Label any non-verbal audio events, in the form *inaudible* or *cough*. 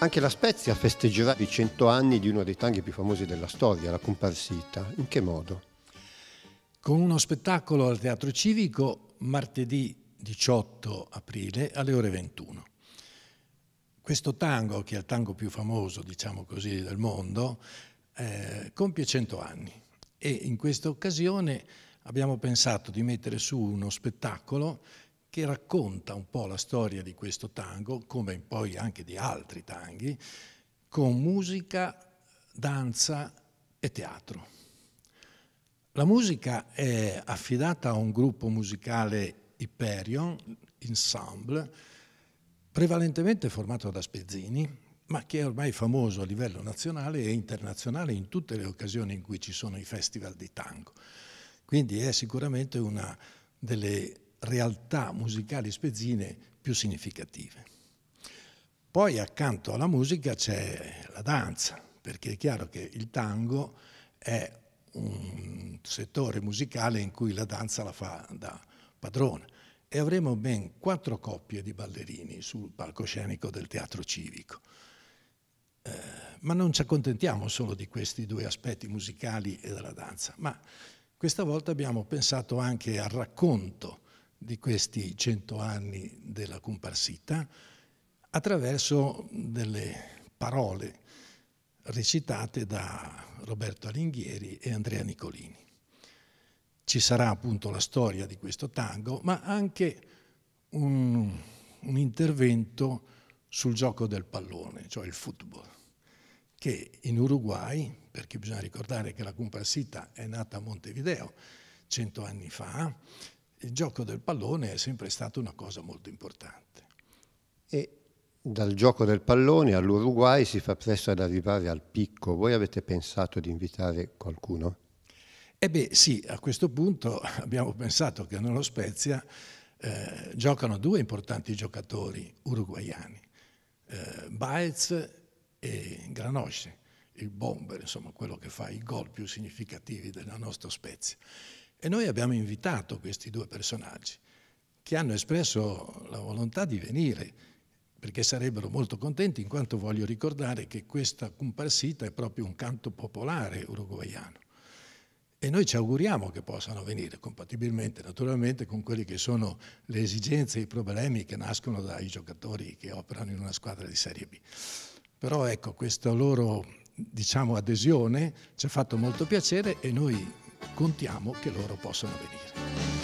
Anche la Spezia festeggerà i 100 anni di uno dei tanghi più famosi della storia, la comparsita. In che modo? Con uno spettacolo al Teatro Civico martedì 18 aprile alle ore 21. Questo tango, che è il tango più famoso, diciamo così, del mondo, eh, compie 100 anni e in questa occasione abbiamo pensato di mettere su uno spettacolo che racconta un po' la storia di questo tango, come poi anche di altri tanghi, con musica, danza e teatro. La musica è affidata a un gruppo musicale Hyperion, ensemble, prevalentemente formato da Spezzini, ma che è ormai famoso a livello nazionale e internazionale in tutte le occasioni in cui ci sono i festival di tango. Quindi è sicuramente una delle realtà musicali spezzine più significative. Poi accanto alla musica c'è la danza, perché è chiaro che il tango è un settore musicale in cui la danza la fa da padrona e avremo ben quattro coppie di ballerini sul palcoscenico del teatro civico. Eh, ma non ci accontentiamo solo di questi due aspetti musicali e della danza, ma questa volta abbiamo pensato anche al racconto di questi cento anni della comparsità attraverso delle parole recitate da Roberto Alinghieri e Andrea Nicolini. Ci sarà appunto la storia di questo tango, ma anche un, un intervento sul gioco del pallone, cioè il football, che in Uruguay, perché bisogna ricordare che la comparsita è nata a Montevideo cento anni fa, il gioco del pallone è sempre stato una cosa molto importante. E dal gioco del pallone all'Uruguay si fa presto ad arrivare al picco. Voi avete pensato di invitare qualcuno? Eh beh sì, a questo punto *laughs* abbiamo pensato che nello Spezia eh, giocano due importanti giocatori uruguaiani, eh, Baez e Granosce, il bomber, insomma quello che fa i gol più significativi della nostra Spezia. E noi abbiamo invitato questi due personaggi che hanno espresso la volontà di venire perché sarebbero molto contenti in quanto voglio ricordare che questa comparsita è proprio un canto popolare uruguaiano. E noi ci auguriamo che possano venire, compatibilmente naturalmente con quelle che sono le esigenze e i problemi che nascono dai giocatori che operano in una squadra di Serie B. Però ecco, questa loro diciamo, adesione ci ha fatto molto piacere e noi contiamo che loro possano venire.